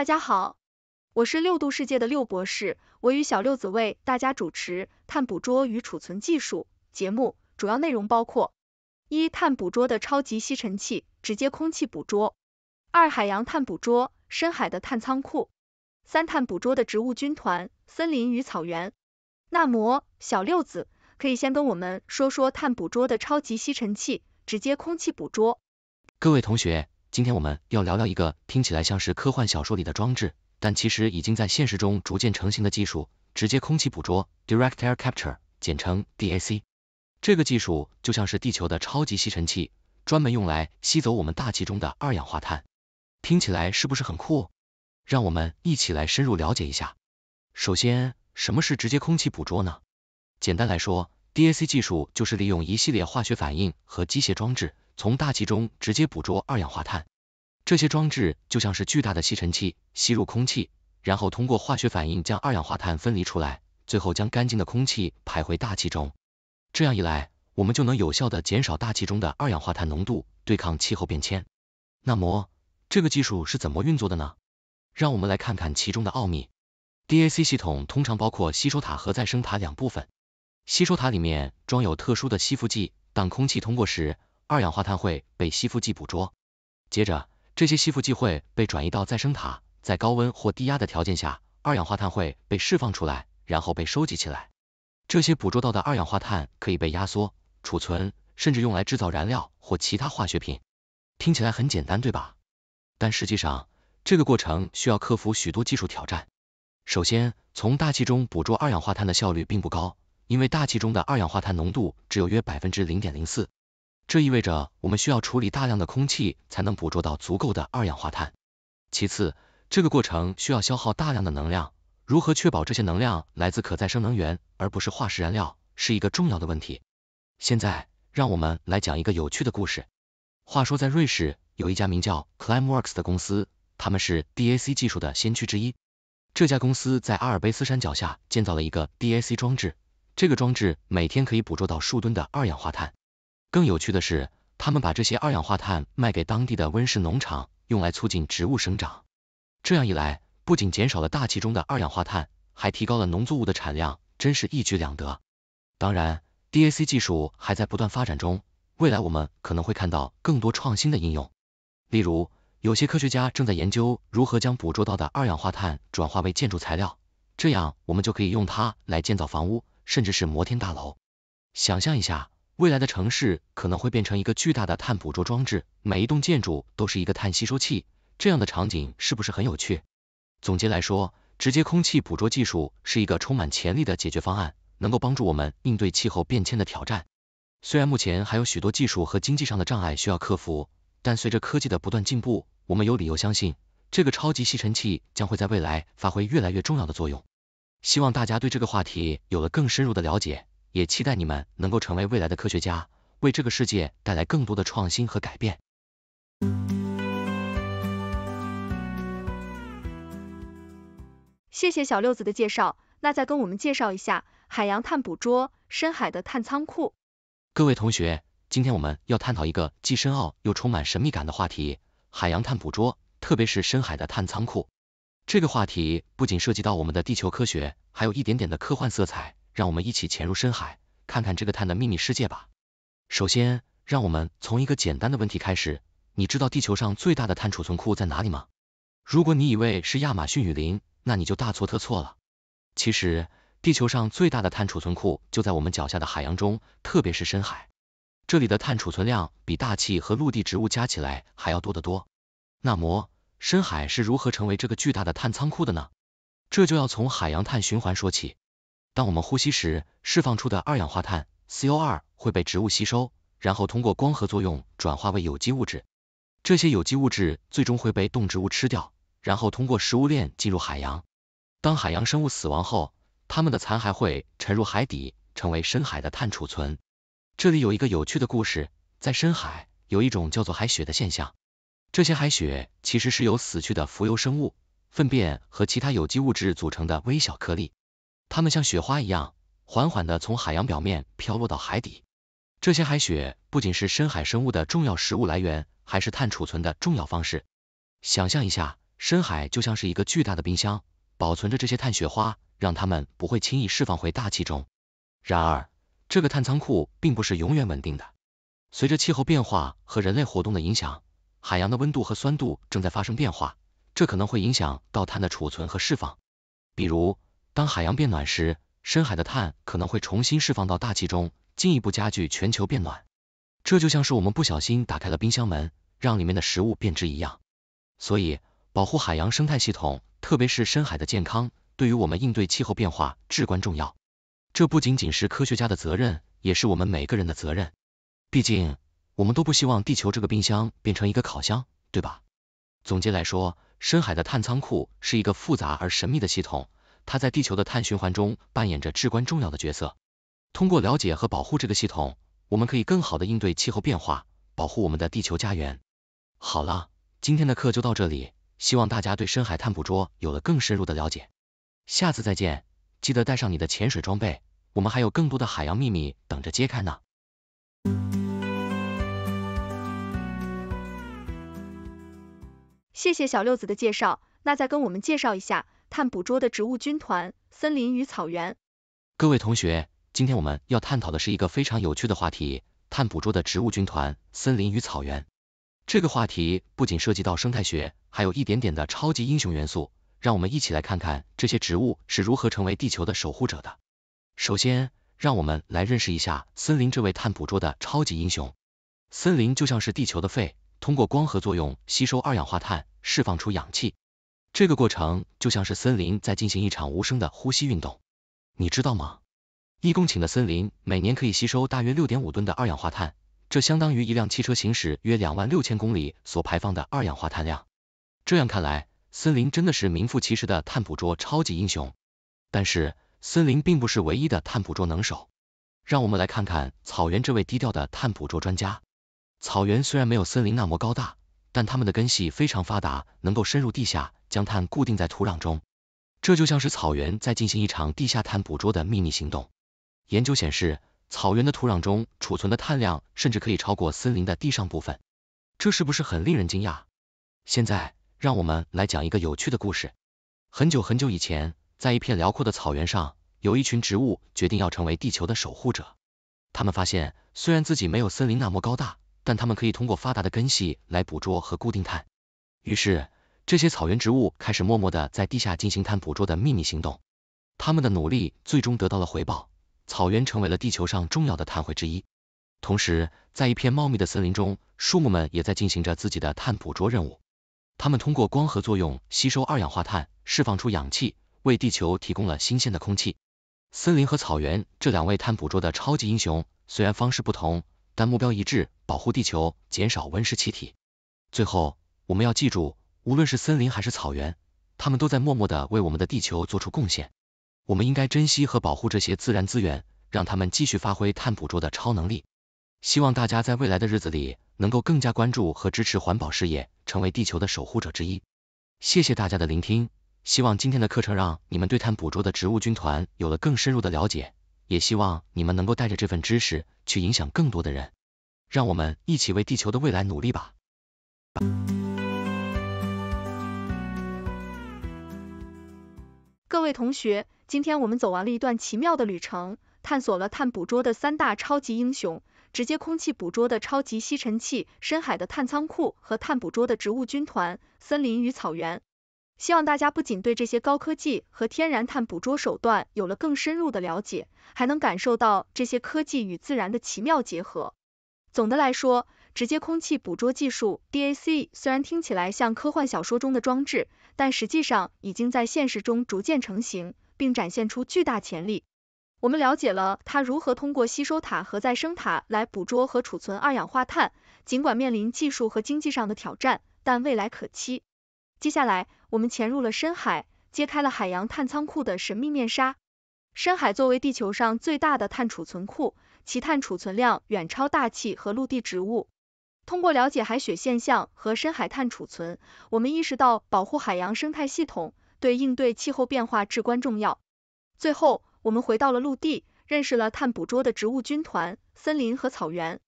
大家好，我是六度世界的六博士，我与小六子为大家主持《碳捕捉与储存技术》节目，主要内容包括：一、碳捕捉的超级吸尘器，直接空气捕捉；二、海洋碳捕捉，深海的碳仓库；三、碳捕捉的植物军团，森林与草原。那么，小六子，可以先跟我们说说碳捕捉的超级吸尘器，直接空气捕捉。各位同学。今天我们要聊聊一个听起来像是科幻小说里的装置，但其实已经在现实中逐渐成型的技术——直接空气捕捉 （Direct Air Capture），简称 DAC。这个技术就像是地球的超级吸尘器，专门用来吸走我们大气中的二氧化碳。听起来是不是很酷？让我们一起来深入了解一下。首先，什么是直接空气捕捉呢？简单来说，DAC 技术就是利用一系列化学反应和机械装置。从大气中直接捕捉二氧化碳，这些装置就像是巨大的吸尘器，吸入空气，然后通过化学反应将二氧化碳分离出来，最后将干净的空气排回大气中。这样一来，我们就能有效的减少大气中的二氧化碳浓度，对抗气候变迁。那么，这个技术是怎么运作的呢？让我们来看看其中的奥秘。DAC 系统通常包括吸收塔和再生塔两部分，吸收塔里面装有特殊的吸附剂，当空气通过时，二氧化碳会被吸附剂捕捉，接着这些吸附剂会被转移到再生塔，在高温或低压的条件下，二氧化碳会被释放出来，然后被收集起来。这些捕捉到的二氧化碳可以被压缩、储存，甚至用来制造燃料或其他化学品。听起来很简单，对吧？但实际上，这个过程需要克服许多技术挑战。首先，从大气中捕捉二氧化碳的效率并不高，因为大气中的二氧化碳浓度只有约百分之零点零四。这意味着我们需要处理大量的空气才能捕捉到足够的二氧化碳。其次，这个过程需要消耗大量的能量，如何确保这些能量来自可再生能源而不是化石燃料，是一个重要的问题。现在，让我们来讲一个有趣的故事。话说在瑞士有一家名叫 Climeworks 的公司，他们是 DAC 技术的先驱之一。这家公司在阿尔卑斯山脚下建造了一个 DAC 装置，这个装置每天可以捕捉到数吨的二氧化碳。更有趣的是，他们把这些二氧化碳卖给当地的温室农场，用来促进植物生长。这样一来，不仅减少了大气中的二氧化碳，还提高了农作物的产量，真是一举两得。当然，DAC 技术还在不断发展中，未来我们可能会看到更多创新的应用。例如，有些科学家正在研究如何将捕捉到的二氧化碳转化为建筑材料，这样我们就可以用它来建造房屋，甚至是摩天大楼。想象一下。未来的城市可能会变成一个巨大的碳捕捉装置，每一栋建筑都是一个碳吸收器。这样的场景是不是很有趣？总结来说，直接空气捕捉技术是一个充满潜力的解决方案，能够帮助我们应对气候变迁的挑战。虽然目前还有许多技术和经济上的障碍需要克服，但随着科技的不断进步，我们有理由相信，这个超级吸尘器将会在未来发挥越来越重要的作用。希望大家对这个话题有了更深入的了解。也期待你们能够成为未来的科学家，为这个世界带来更多的创新和改变。谢谢小六子的介绍，那再跟我们介绍一下海洋碳捕捉、深海的碳仓库。各位同学，今天我们要探讨一个既深奥又充满神秘感的话题——海洋碳捕捉，特别是深海的碳仓库。这个话题不仅涉及到我们的地球科学，还有一点点的科幻色彩。让我们一起潜入深海，看看这个碳的秘密世界吧。首先，让我们从一个简单的问题开始，你知道地球上最大的碳储存库在哪里吗？如果你以为是亚马逊雨林，那你就大错特错了。其实，地球上最大的碳储存库就在我们脚下的海洋中，特别是深海。这里的碳储存量比大气和陆地植物加起来还要多得多。那么，深海是如何成为这个巨大的碳仓库的呢？这就要从海洋碳循环说起。当我们呼吸时，释放出的二氧化碳 （CO2） 会被植物吸收，然后通过光合作用转化为有机物质。这些有机物质最终会被动植物吃掉，然后通过食物链进入海洋。当海洋生物死亡后，它们的残骸会沉入海底，成为深海的碳储存。这里有一个有趣的故事，在深海有一种叫做海雪的现象，这些海雪其实是由死去的浮游生物、粪便和其他有机物质组成的微小颗粒。它们像雪花一样，缓缓的从海洋表面飘落到海底。这些海雪不仅是深海生物的重要食物来源，还是碳储存的重要方式。想象一下，深海就像是一个巨大的冰箱，保存着这些碳雪花，让它们不会轻易释放回大气中。然而，这个碳仓库并不是永远稳定的。随着气候变化和人类活动的影响，海洋的温度和酸度正在发生变化，这可能会影响到碳的储存和释放。比如，当海洋变暖时，深海的碳可能会重新释放到大气中，进一步加剧全球变暖。这就像是我们不小心打开了冰箱门，让里面的食物变质一样。所以，保护海洋生态系统，特别是深海的健康，对于我们应对气候变化至关重要。这不仅仅是科学家的责任，也是我们每个人的责任。毕竟，我们都不希望地球这个冰箱变成一个烤箱，对吧？总结来说，深海的碳仓库是一个复杂而神秘的系统。它在地球的碳循环中扮演着至关重要的角色。通过了解和保护这个系统，我们可以更好的应对气候变化，保护我们的地球家园。好了，今天的课就到这里，希望大家对深海碳捕捉有了更深入的了解。下次再见，记得带上你的潜水装备，我们还有更多的海洋秘密等着揭开呢。谢谢小六子的介绍，那再跟我们介绍一下。碳捕捉的植物军团：森林与草原。各位同学，今天我们要探讨的是一个非常有趣的话题——碳捕捉的植物军团：森林与草原。这个话题不仅涉及到生态学，还有一点点的超级英雄元素。让我们一起来看看这些植物是如何成为地球的守护者的。首先，让我们来认识一下森林这位碳捕捉的超级英雄。森林就像是地球的肺，通过光合作用吸收二氧化碳，释放出氧气。这个过程就像是森林在进行一场无声的呼吸运动，你知道吗？一公顷的森林每年可以吸收大约六点五吨的二氧化碳，这相当于一辆汽车行驶约两万六千公里所排放的二氧化碳量。这样看来，森林真的是名副其实的碳捕捉超级英雄。但是，森林并不是唯一的碳捕捉能手，让我们来看看草原这位低调的碳捕捉专家。草原虽然没有森林那么高大。但它们的根系非常发达，能够深入地下，将碳固定在土壤中。这就像是草原在进行一场地下碳捕捉的秘密行动。研究显示，草原的土壤中储存的碳量甚至可以超过森林的地上部分。这是不是很令人惊讶？现在，让我们来讲一个有趣的故事。很久很久以前，在一片辽阔的草原上，有一群植物决定要成为地球的守护者。他们发现，虽然自己没有森林那么高大，但它们可以通过发达的根系来捕捉和固定碳，于是这些草原植物开始默默的在地下进行碳捕捉的秘密行动。他们的努力最终得到了回报，草原成为了地球上重要的碳汇之一。同时，在一片茂密的森林中，树木们也在进行着自己的碳捕捉任务。它们通过光合作用吸收二氧化碳，释放出氧气，为地球提供了新鲜的空气。森林和草原这两位碳捕捉的超级英雄，虽然方式不同，但目标一致。保护地球，减少温室气体。最后，我们要记住，无论是森林还是草原，它们都在默默的为我们的地球做出贡献。我们应该珍惜和保护这些自然资源，让它们继续发挥碳捕捉的超能力。希望大家在未来的日子里，能够更加关注和支持环保事业，成为地球的守护者之一。谢谢大家的聆听，希望今天的课程让你们对碳捕捉的植物军团有了更深入的了解，也希望你们能够带着这份知识去影响更多的人。让我们一起为地球的未来努力吧！各位同学，今天我们走完了一段奇妙的旅程，探索了碳捕捉的三大超级英雄：直接空气捕捉的超级吸尘器、深海的碳仓库和碳捕捉的植物军团——森林与草原。希望大家不仅对这些高科技和天然碳捕捉手段有了更深入的了解，还能感受到这些科技与自然的奇妙结合。总的来说，直接空气捕捉技术 DAC 虽然听起来像科幻小说中的装置，但实际上已经在现实中逐渐成型，并展现出巨大潜力。我们了解了它如何通过吸收塔和再生塔来捕捉和储存二氧化碳，尽管面临技术和经济上的挑战，但未来可期。接下来，我们潜入了深海，揭开了海洋碳仓库的神秘面纱。深海作为地球上最大的碳储存库。其碳储存量远超大气和陆地植物。通过了解海雪现象和深海碳储存，我们意识到保护海洋生态系统对应对气候变化至关重要。最后，我们回到了陆地，认识了碳捕捉的植物军团——森林和草原。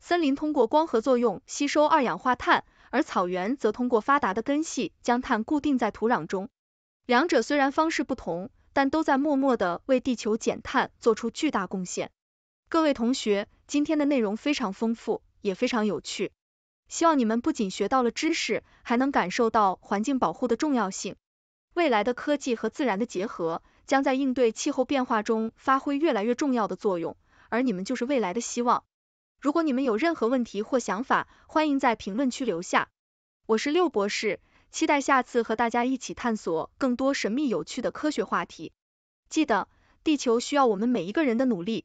森林通过光合作用吸收二氧化碳，而草原则通过发达的根系将碳固定在土壤中。两者虽然方式不同，但都在默默地为地球减碳做出巨大贡献。各位同学，今天的内容非常丰富，也非常有趣。希望你们不仅学到了知识，还能感受到环境保护的重要性。未来的科技和自然的结合，将在应对气候变化中发挥越来越重要的作用，而你们就是未来的希望。如果你们有任何问题或想法，欢迎在评论区留下。我是六博士，期待下次和大家一起探索更多神秘有趣的科学话题。记得，地球需要我们每一个人的努力。